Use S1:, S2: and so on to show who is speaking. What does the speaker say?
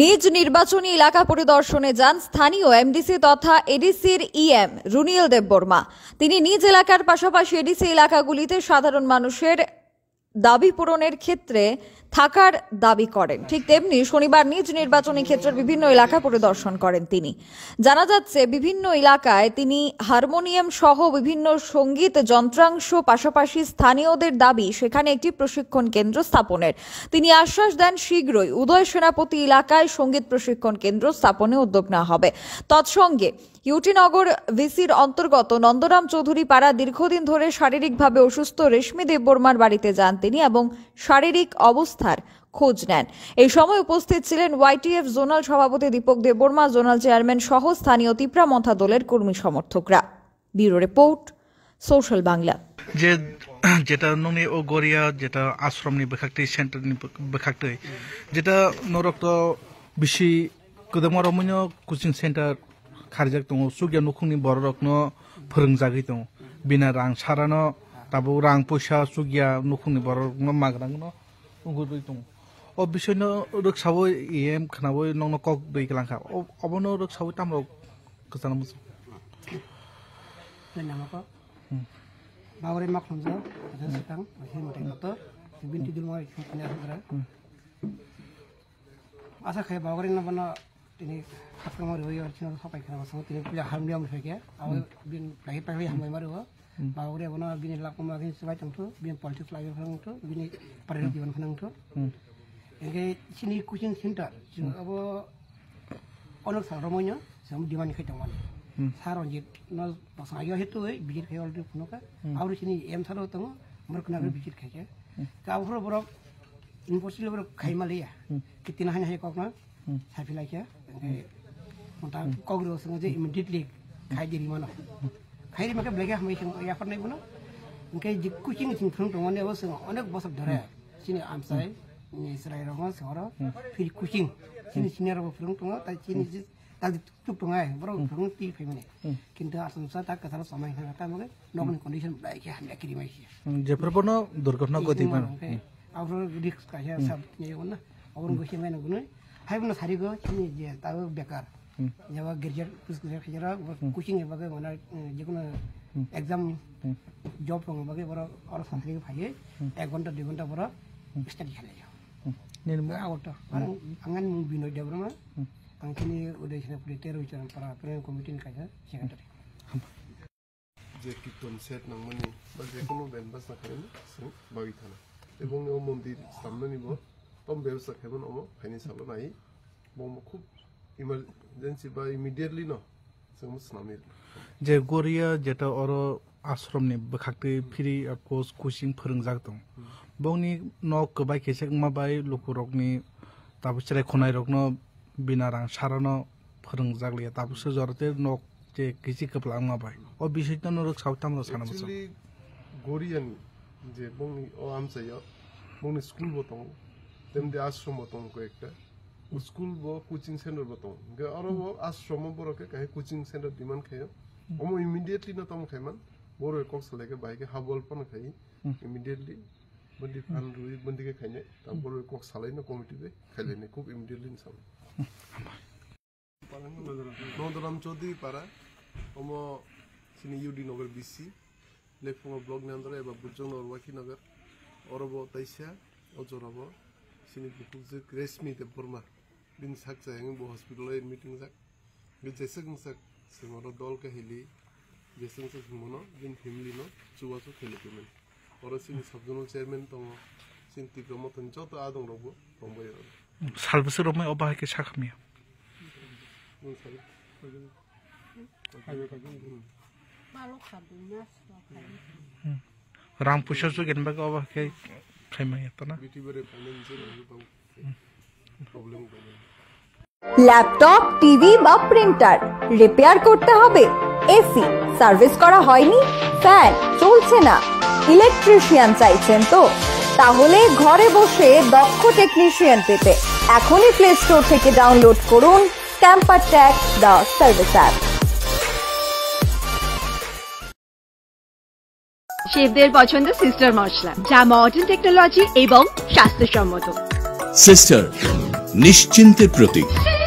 S1: নিজ নির্বাচনী এলাকা পরিদর্শনে যান স্থানীয় এমডিসি তথা এডিসির ইএম রুনিয়েল দেববর্মা তিনি নিজ এলাকার পাশাপাশি এডিসি এলাকাগুলিতে সাধারণ মানুষের দাবি পূরণের ক্ষেত্রে থাকার দাবি করেন ঠিক তেমনি শনিবার নিজ নির্বাচনী ক্ষেত্রের বিভিন্ন এলাকা পরিদর্শন করেন তিনি জানা যাচ্ছে বিভিন্ন এলাকায় তিনি হারমোনিয়াম সহ বিভিন্ন সঙ্গীত যন্ত্রাংশ পাশাপাশি স্থানীয়দের দাবি সেখানে একটি প্রশিক্ষণ কেন্দ্র স্থাপনের তিনি আশ্বাস দেন শীঘ্রই উদয় সেনাপতি এলাকায় সঙ্গীত প্রশিক্ষণ কেন্দ্র স্থাপনে উদ্যোগ নেওয়া হবে তৎসঙ্গে ইউটিনগর ভিসির অন্তর্গত নন্দরাম চৌধুরী পাড়া দীর্ঘদিন ধরে শারীরিকভাবে অসুস্থ রেশমি দেববর্মার বাড়িতে যান তিনি এবং শারীরিক অবস্থার খোঁজ নেন এই সময় উপস্থিত ছিলেন ওয়াইটিএফ জোনাল সভাপতি দীপক দেববর্মা জোনাল চেয়ারম্যান সহ স্থানীয় তিপ্রা মথা দলের কর্মী সমর্থকরা ব্যুরো রিপোর্ট সোশ্যাল বাংলা
S2: যে যেটা নুনি ও গড়িয়া যেটা আশ্রমনি সেন্টার সেন্টারনি বেখাক্তি যেটা নরক্ত বেশি কদমরমণীয় কোচিং সেন্টার खारजक दङ सुगिया नखुंनि बर' रकनो फोरोंजागै दङ बिना रां सारानो दाबो रां पयसा सुगिया नखुंनि बर' रकनो मागरांनो उंगुरबै दङ अ बिसोरनो रोखसाबो एम खोनाबो नंनो कक दै गोलांखा अबनो रकसावो तामरक गोजाना मुस
S3: नामाखौ बावरे माखुंजो रसिकां हेमते गत बिन्ति दुलमा তিনি সাত কামত ৰৈ আৰু তিনি সপাই খানা বাচন তিনি বোলে আহাৰ দিয়া বুলি থাকে আৰু বিন লাগি পাই সময় মাৰিব বাৰু বুলি আপোনাৰ বিনি লাভ কমা খিনি চুবাই তেওঁতো বিন পলিটিক্স লাগি খানটো বিনি পাৰি জীৱন খানটো এনেকৈ চিনি কুচিং চেণ্টাৰ যোনটো অনেক সাৰমণ্য যেন ডিমাণ্ড খাই তেওঁ মানে ছাৰ ৰঞ্জিত ন বাচন আহিব সেইটো হয় বিজিত খাই অলৰেডি ফোনকে আৰু চিনি এম ছাৰো তেওঁ মোৰ কোনাকৈ বিজিত খাইছে কাপোৰৰ বৰক ইনপৰ্চিলৰ বৰক খাই মালিয়ে কি তিনিখন আহি কওক ন চাই পেলাইছে কগ্ৰেছ ইটলি খাই ইমান ব্লেগে হ'ল কুচিং ফিল্ম অনেক বস্তু ধৰণ আমচাই ৰঙৰ কুচিং চিনেমাৰ ফিল্ম আচলতে 하여간 사리고 힘이 이제 따로 백알 제가 그저 그저 그저 코칭에 가게 원할 이거는 exam job 보고 가게 바로 어느 상태에 가게 1 घंटा 2 घंटा 바로 스터디 하려요
S2: 내는 뭐 아웃어
S3: 안간 무비노 되버면 당신이 오디션에 불이 때로 있잖아 바로 그런 커뮤니티에 가자 시간 드려
S4: যে কীর্তন সেট নাম মানে বা যে কোনো ব্যান্ড বাজনা করে না সে বাড়ি থানা এবং ও মন্দির সামনে নিব কম ব্যৱস্থা খেব নম ফাইনেন্স হ'ব নাই মই খুব ইমাৰজেঞ্চি বা ইমিডিয়েটলি ন
S2: যে গৰিয়া যেতিয়া অৰ আশ্ৰমনি বাকী ফ্ৰী ক'চ কোচিং ফৰংজাক দিওঁ বৌনি ন কবাই কেছে মাবাই লুকু ৰগনি তাৰপিছতে খনাই ৰগ্ন বিনা ৰাং চাৰণ ফৰংজাকলিয়া তাৰপিছত জৰতে ন যে কেছি কপলা মাবাই অ বিষয়ত নৰক চাওঁতাম ৰ চানা বছৰ
S4: গৰিয়ানি যে বৌনি অ আমচাই বৌনি স্কুল বতং তেমনি আশ্রম বতন কয়েকটা স্কুল ব কোচিং সেন্টার বতন আর আশ্রম বরকে কাহে কোচিং সেন্টার ডিমান খাই মো ইমিডিয়েটলি না তম খাই মান বড় একক সালেকে বাইকে হাবলপন খাই ইমিডিয়েটলি বন্দি ফান রুই বন্দিকে খাই নাই তারপর একক সালাই না কমিটি বে খাইলে নি খুব ইমিডিয়েটলি সাম নন্দরাম চৌধুরী পাড়া অম সিনি ইউডি নগর বিসি লেফুঙ্গা ব্লক নিয়ন্ত্রণ এবার বুজং নরওয়াকি নগর অরব তাইসিয়া অজরব sini bukusuk resmi te burma bin sak sa yang bu hospital in meeting sak bin jesa kung sak singoro dol ka heli jesa kung sak mono bin family no chuwa so khele kemen oro sini sabjono chairman tongo sin tikromo tencho to adong robo tombo yoro
S2: 살부스 로마에 어바하게 착함이요. 랑 부셔주겠는 바가 어바하게 laptop
S1: TV বা printer repair করতে হবে AC service করা হয়নি fan চলছে না electrician চাইছেন তো তাহলে ঘরে বসে দক্ষ টেকনিশিয়ান পেতে এখনই প্লে স্টোর থেকে ডাউনলোড করুন ক্যাম্পার ট্যাক দ্য সার্ভিস অ্যাপ শেফদের পছন্দ সিস্টার মশলা যা মডার্ন টেকনোলজি এবং স্বাস্থ্যসম্মত
S2: সিস্টার নিশ্চিন্তের প্রতীক